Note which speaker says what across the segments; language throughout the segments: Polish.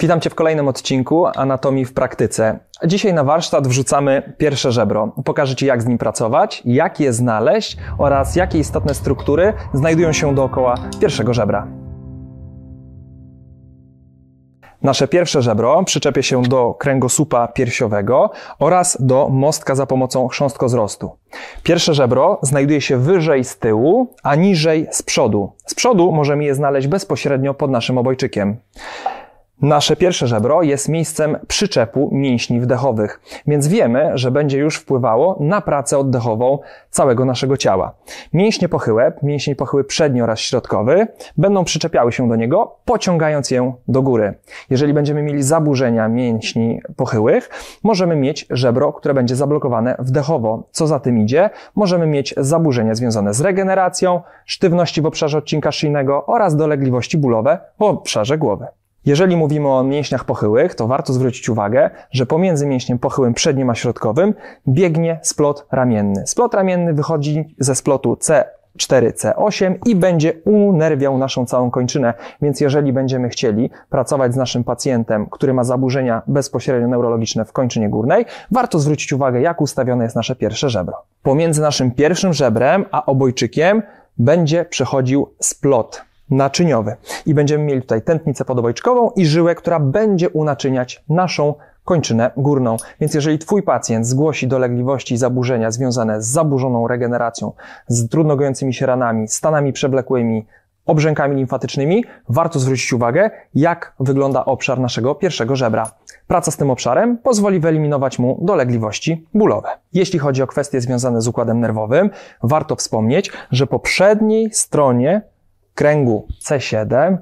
Speaker 1: Witam Cię w kolejnym odcinku Anatomii w praktyce. Dzisiaj na warsztat wrzucamy pierwsze żebro. Pokażę Ci, jak z nim pracować, jak je znaleźć oraz jakie istotne struktury znajdują się dookoła pierwszego żebra. Nasze pierwsze żebro przyczepie się do kręgosłupa piersiowego oraz do mostka za pomocą chrząskozrostu. Pierwsze żebro znajduje się wyżej z tyłu, a niżej z przodu. Z przodu możemy je znaleźć bezpośrednio pod naszym obojczykiem. Nasze pierwsze żebro jest miejscem przyczepu mięśni wdechowych, więc wiemy, że będzie już wpływało na pracę oddechową całego naszego ciała. Mięśnie pochyłe, mięśnie pochyły przedni oraz środkowy, będą przyczepiały się do niego, pociągając je do góry. Jeżeli będziemy mieli zaburzenia mięśni pochyłych, możemy mieć żebro, które będzie zablokowane wdechowo. Co za tym idzie, możemy mieć zaburzenia związane z regeneracją, sztywności w obszarze odcinka szyjnego oraz dolegliwości bólowe w obszarze głowy. Jeżeli mówimy o mięśniach pochyłych, to warto zwrócić uwagę, że pomiędzy mięśniem pochyłym przednim a środkowym biegnie splot ramienny. Splot ramienny wychodzi ze splotu C 4C8 i będzie unerwiał naszą całą kończynę. Więc jeżeli będziemy chcieli pracować z naszym pacjentem, który ma zaburzenia bezpośrednio neurologiczne w kończynie górnej, warto zwrócić uwagę, jak ustawione jest nasze pierwsze żebro. Pomiędzy naszym pierwszym żebrem a obojczykiem będzie przechodził splot naczyniowy. I będziemy mieli tutaj tętnicę podobojczkową i żyłę, która będzie unaczyniać naszą kończynę górną. Więc jeżeli Twój pacjent zgłosi dolegliwości i zaburzenia związane z zaburzoną regeneracją, z trudno gojącymi się ranami, stanami przewlekłymi, obrzękami limfatycznymi, warto zwrócić uwagę, jak wygląda obszar naszego pierwszego żebra. Praca z tym obszarem pozwoli wyeliminować mu dolegliwości bólowe. Jeśli chodzi o kwestie związane z układem nerwowym, warto wspomnieć, że po przedniej stronie kręgu C7,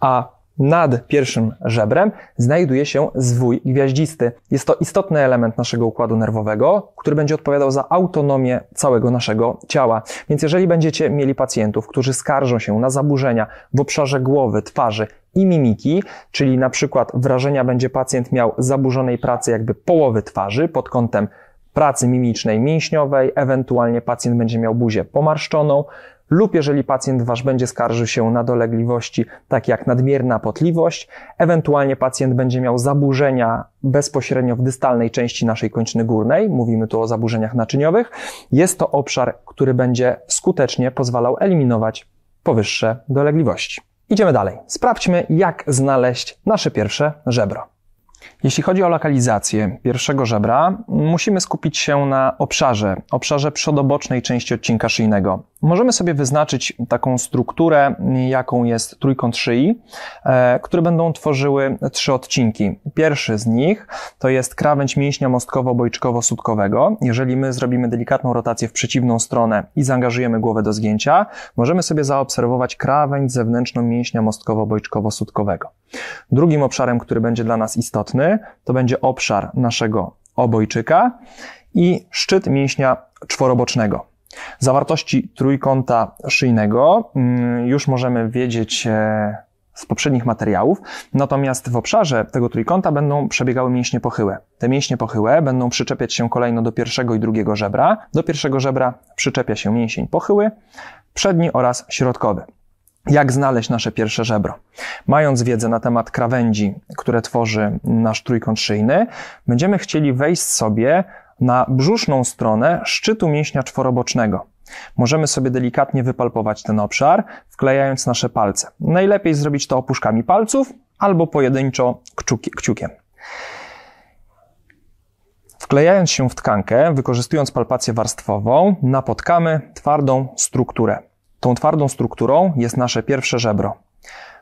Speaker 1: a nad pierwszym żebrem znajduje się zwój gwiaździsty. Jest to istotny element naszego układu nerwowego, który będzie odpowiadał za autonomię całego naszego ciała. Więc jeżeli będziecie mieli pacjentów, którzy skarżą się na zaburzenia w obszarze głowy, twarzy i mimiki, czyli na przykład wrażenia będzie pacjent miał zaburzonej pracy jakby połowy twarzy pod kątem pracy mimicznej, mięśniowej, ewentualnie pacjent będzie miał buzię pomarszczoną, lub jeżeli pacjent wasz będzie skarżył się na dolegliwości, takie jak nadmierna potliwość, ewentualnie pacjent będzie miał zaburzenia bezpośrednio w dystalnej części naszej kończyny górnej, mówimy tu o zaburzeniach naczyniowych, jest to obszar, który będzie skutecznie pozwalał eliminować powyższe dolegliwości. Idziemy dalej. Sprawdźmy, jak znaleźć nasze pierwsze żebro. Jeśli chodzi o lokalizację pierwszego żebra, musimy skupić się na obszarze, obszarze przodobocznej części odcinka szyjnego. Możemy sobie wyznaczyć taką strukturę, jaką jest trójkąt szyi, e, które będą tworzyły trzy odcinki. Pierwszy z nich to jest krawędź mięśnia mostkowo bojczkowo sutkowego Jeżeli my zrobimy delikatną rotację w przeciwną stronę i zaangażujemy głowę do zgięcia, możemy sobie zaobserwować krawędź zewnętrzną mięśnia mostkowo bojczkowo sutkowego Drugim obszarem, który będzie dla nas istotny, to będzie obszar naszego obojczyka i szczyt mięśnia czworobocznego. Zawartości trójkąta szyjnego mm, już możemy wiedzieć e, z poprzednich materiałów, natomiast w obszarze tego trójkąta będą przebiegały mięśnie pochyłe. Te mięśnie pochyłe będą przyczepiać się kolejno do pierwszego i drugiego żebra. Do pierwszego żebra przyczepia się mięsień pochyły, przedni oraz środkowy. Jak znaleźć nasze pierwsze żebro? Mając wiedzę na temat krawędzi, które tworzy nasz trójkąt szyjny, będziemy chcieli wejść sobie na brzuszną stronę szczytu mięśnia czworobocznego. Możemy sobie delikatnie wypalpować ten obszar, wklejając nasze palce. Najlepiej zrobić to opuszkami palców albo pojedynczo kciuki, kciukiem. Wklejając się w tkankę, wykorzystując palpację warstwową, napotkamy twardą strukturę. Tą twardą strukturą jest nasze pierwsze żebro.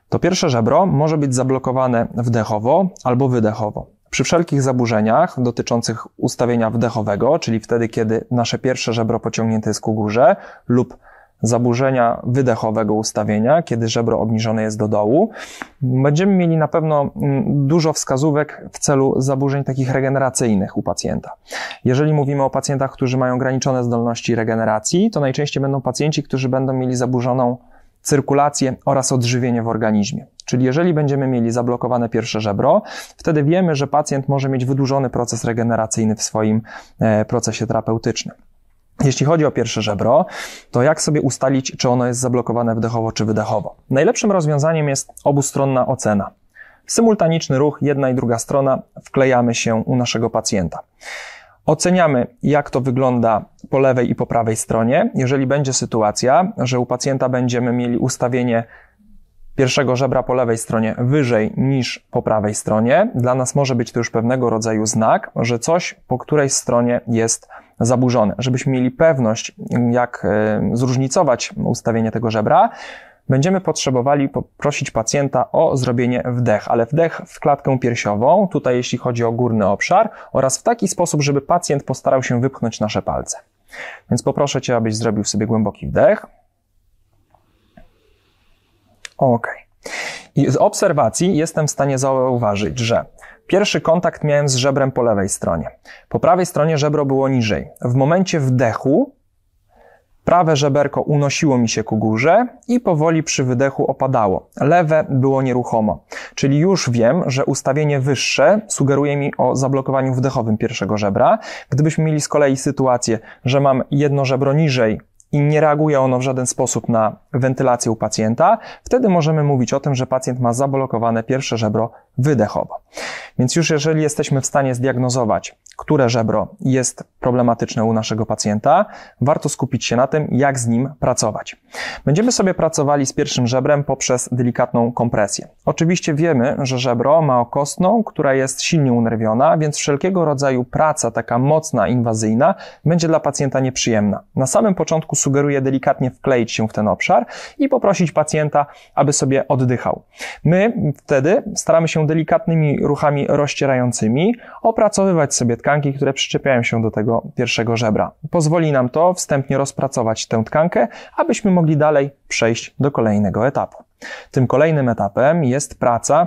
Speaker 1: To pierwsze żebro może być zablokowane wdechowo albo wydechowo. Przy wszelkich zaburzeniach dotyczących ustawienia wdechowego, czyli wtedy, kiedy nasze pierwsze żebro pociągnięte jest ku górze lub zaburzenia wydechowego ustawienia, kiedy żebro obniżone jest do dołu. Będziemy mieli na pewno mm, dużo wskazówek w celu zaburzeń takich regeneracyjnych u pacjenta. Jeżeli mówimy o pacjentach, którzy mają ograniczone zdolności regeneracji, to najczęściej będą pacjenci, którzy będą mieli zaburzoną cyrkulację oraz odżywienie w organizmie. Czyli jeżeli będziemy mieli zablokowane pierwsze żebro, wtedy wiemy, że pacjent może mieć wydłużony proces regeneracyjny w swoim e, procesie terapeutycznym. Jeśli chodzi o pierwsze żebro, to jak sobie ustalić, czy ono jest zablokowane wdechowo czy wydechowo? Najlepszym rozwiązaniem jest obustronna ocena. Symultaniczny ruch, jedna i druga strona, wklejamy się u naszego pacjenta. Oceniamy, jak to wygląda po lewej i po prawej stronie. Jeżeli będzie sytuacja, że u pacjenta będziemy mieli ustawienie pierwszego żebra po lewej stronie wyżej niż po prawej stronie, dla nas może być to już pewnego rodzaju znak, że coś po której stronie jest zaburzone. Żebyśmy mieli pewność, jak e, zróżnicować ustawienie tego żebra, będziemy potrzebowali poprosić pacjenta o zrobienie wdech, ale wdech w klatkę piersiową, tutaj jeśli chodzi o górny obszar, oraz w taki sposób, żeby pacjent postarał się wypchnąć nasze palce. Więc poproszę Cię, abyś zrobił sobie głęboki wdech. Ok. I z obserwacji jestem w stanie zauważyć, że Pierwszy kontakt miałem z żebrem po lewej stronie. Po prawej stronie żebro było niżej. W momencie wdechu Prawe żeberko unosiło mi się ku górze i powoli przy wydechu opadało. Lewe było nieruchomo. Czyli już wiem, że ustawienie wyższe sugeruje mi o zablokowaniu wdechowym pierwszego żebra. Gdybyśmy mieli z kolei sytuację, że mam jedno żebro niżej i nie reaguje ono w żaden sposób na wentylację u pacjenta, wtedy możemy mówić o tym, że pacjent ma zablokowane pierwsze żebro wydechowo. Więc już jeżeli jesteśmy w stanie zdiagnozować, które żebro jest problematyczne u naszego pacjenta, warto skupić się na tym, jak z nim pracować. Będziemy sobie pracowali z pierwszym żebrem poprzez delikatną kompresję. Oczywiście wiemy, że żebro ma okostną, która jest silnie unerwiona, więc wszelkiego rodzaju praca taka mocna, inwazyjna będzie dla pacjenta nieprzyjemna. Na samym początku sugeruję delikatnie wkleić się w ten obszar i poprosić pacjenta, aby sobie oddychał. My wtedy staramy się delikatnymi ruchami rozcierającymi opracowywać sobie tkanki, które przyczepiają się do tego pierwszego żebra. Pozwoli nam to wstępnie rozpracować tę tkankę, abyśmy mogli dalej przejść do kolejnego etapu. Tym kolejnym etapem jest praca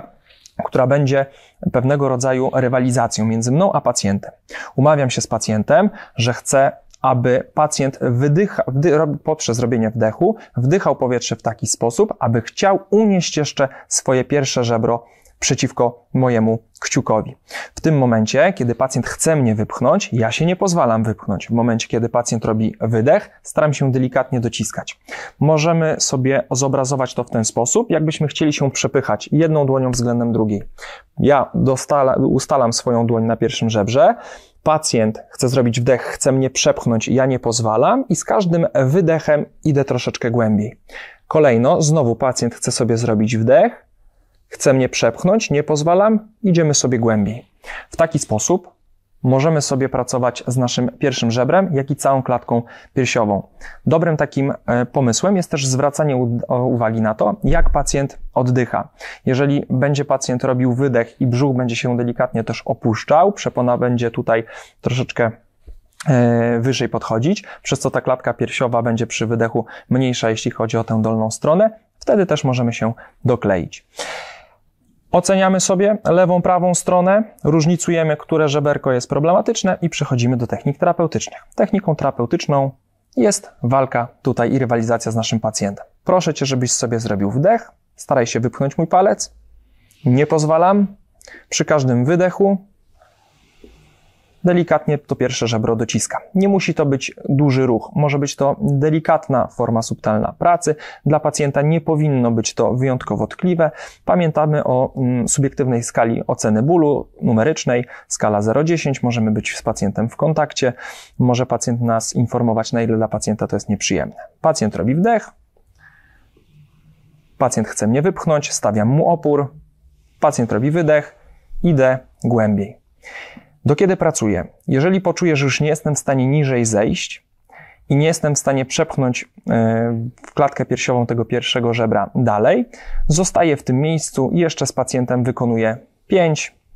Speaker 1: która będzie pewnego rodzaju rywalizacją między mną a pacjentem. Umawiam się z pacjentem, że chcę, aby pacjent podczas poprzez robienie wdechu wdychał powietrze w taki sposób, aby chciał unieść jeszcze swoje pierwsze żebro przeciwko mojemu kciukowi. W tym momencie, kiedy pacjent chce mnie wypchnąć, ja się nie pozwalam wypchnąć. W momencie, kiedy pacjent robi wydech, staram się delikatnie dociskać. Możemy sobie zobrazować to w ten sposób, jakbyśmy chcieli się przepychać jedną dłonią względem drugiej. Ja dostala, ustalam swoją dłoń na pierwszym żebrze, pacjent chce zrobić wdech, chce mnie przepchnąć, ja nie pozwalam i z każdym wydechem idę troszeczkę głębiej. Kolejno, znowu pacjent chce sobie zrobić wdech, chce mnie przepchnąć, nie pozwalam, idziemy sobie głębiej. W taki sposób możemy sobie pracować z naszym pierwszym żebrem, jak i całą klatką piersiową. Dobrym takim e, pomysłem jest też zwracanie uwagi na to, jak pacjent oddycha. Jeżeli będzie pacjent robił wydech i brzuch będzie się delikatnie też opuszczał, przepona będzie tutaj troszeczkę e, wyżej podchodzić, przez co ta klatka piersiowa będzie przy wydechu mniejsza, jeśli chodzi o tę dolną stronę, wtedy też możemy się dokleić. Oceniamy sobie lewą, prawą stronę, różnicujemy, które żeberko jest problematyczne i przechodzimy do technik terapeutycznych. Techniką terapeutyczną jest walka tutaj i rywalizacja z naszym pacjentem. Proszę cię, żebyś sobie zrobił wdech, staraj się wypchnąć mój palec. Nie pozwalam. Przy każdym wydechu delikatnie to pierwsze żebro dociska. Nie musi to być duży ruch, może być to delikatna forma subtelna pracy. Dla pacjenta nie powinno być to wyjątkowo tkliwe. Pamiętamy o mm, subiektywnej skali oceny bólu numerycznej, skala 0,10, możemy być z pacjentem w kontakcie, może pacjent nas informować, na ile dla pacjenta to jest nieprzyjemne. Pacjent robi wdech, pacjent chce mnie wypchnąć, stawiam mu opór, pacjent robi wydech, idę głębiej. Do kiedy pracuję? Jeżeli poczuję, że już nie jestem w stanie niżej zejść i nie jestem w stanie przepchnąć e, w klatkę piersiową tego pierwszego żebra dalej, zostaję w tym miejscu i jeszcze z pacjentem wykonuję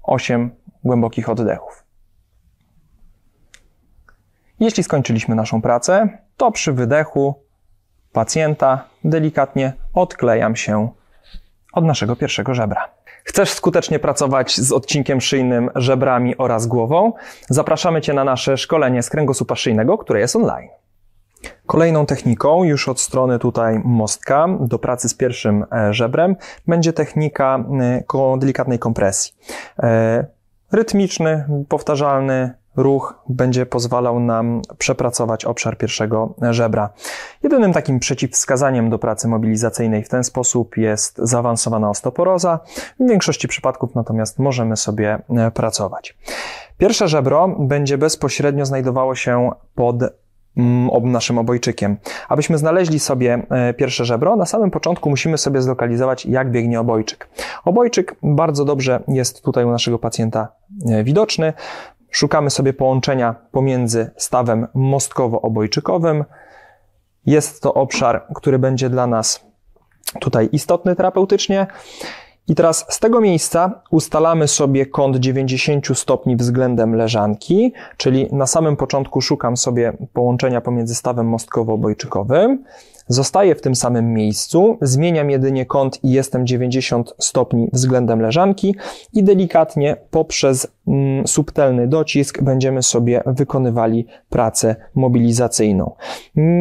Speaker 1: 5-8 głębokich oddechów. Jeśli skończyliśmy naszą pracę, to przy wydechu pacjenta delikatnie odklejam się od naszego pierwszego żebra. Chcesz skutecznie pracować z odcinkiem szyjnym, żebrami oraz głową? Zapraszamy Cię na nasze szkolenie z kręgosłupa szyjnego, które jest online. Kolejną techniką, już od strony tutaj mostka, do pracy z pierwszym e, żebrem, będzie technika e, delikatnej kompresji. E, rytmiczny, powtarzalny ruch będzie pozwalał nam przepracować obszar pierwszego żebra. Jedynym takim przeciwwskazaniem do pracy mobilizacyjnej w ten sposób jest zaawansowana osteoporoza. W większości przypadków natomiast możemy sobie e, pracować. Pierwsze żebro będzie bezpośrednio znajdowało się pod mm, naszym obojczykiem. Abyśmy znaleźli sobie e, pierwsze żebro, na samym początku musimy sobie zlokalizować, jak biegnie obojczyk. Obojczyk bardzo dobrze jest tutaj u naszego pacjenta e, widoczny. Szukamy sobie połączenia pomiędzy stawem mostkowo-obojczykowym. Jest to obszar, który będzie dla nas tutaj istotny terapeutycznie. I teraz z tego miejsca ustalamy sobie kąt 90 stopni względem leżanki, czyli na samym początku szukam sobie połączenia pomiędzy stawem mostkowo-obojczykowym. Zostaję w tym samym miejscu, zmieniam jedynie kąt i jestem 90 stopni względem leżanki i delikatnie poprzez mm, subtelny docisk będziemy sobie wykonywali pracę mobilizacyjną.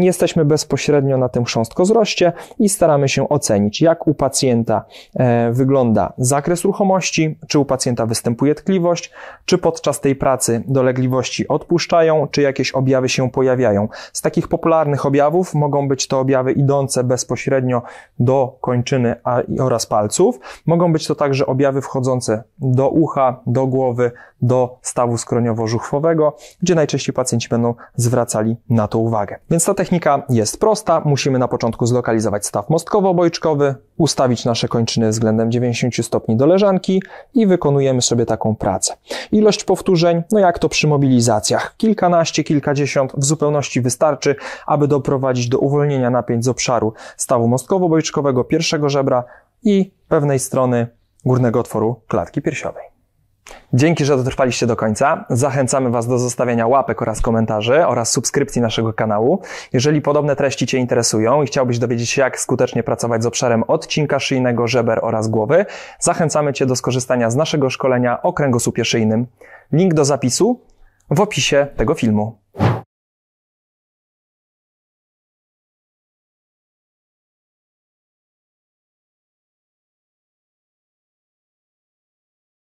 Speaker 1: Jesteśmy bezpośrednio na tym chrząstkozroście i staramy się ocenić, jak u pacjenta e, wygląda zakres ruchomości, czy u pacjenta występuje tkliwość, czy podczas tej pracy dolegliwości odpuszczają, czy jakieś objawy się pojawiają. Z takich popularnych objawów mogą być to objawy objawy idące bezpośrednio do kończyny oraz palców. Mogą być to także objawy wchodzące do ucha, do głowy, do stawu skroniowo-żuchwowego, gdzie najczęściej pacjenci będą zwracali na to uwagę. Więc ta technika jest prosta. Musimy na początku zlokalizować staw mostkowo-obojczkowy, ustawić nasze kończyny względem 90 stopni do leżanki i wykonujemy sobie taką pracę. Ilość powtórzeń, no jak to przy mobilizacjach, kilkanaście, kilkadziesiąt w zupełności wystarczy, aby doprowadzić do uwolnienia napięć z obszaru stawu mostkowo bojczkowego pierwszego żebra i pewnej strony górnego otworu klatki piersiowej. Dzięki, że dotrwaliście do końca. Zachęcamy Was do zostawienia łapek oraz komentarzy oraz subskrypcji naszego kanału. Jeżeli podobne treści Cię interesują i chciałbyś dowiedzieć się, jak skutecznie pracować z obszarem odcinka szyjnego, żeber oraz głowy, zachęcamy Cię do skorzystania z naszego szkolenia o kręgosłupie szyjnym. Link do zapisu w opisie tego filmu.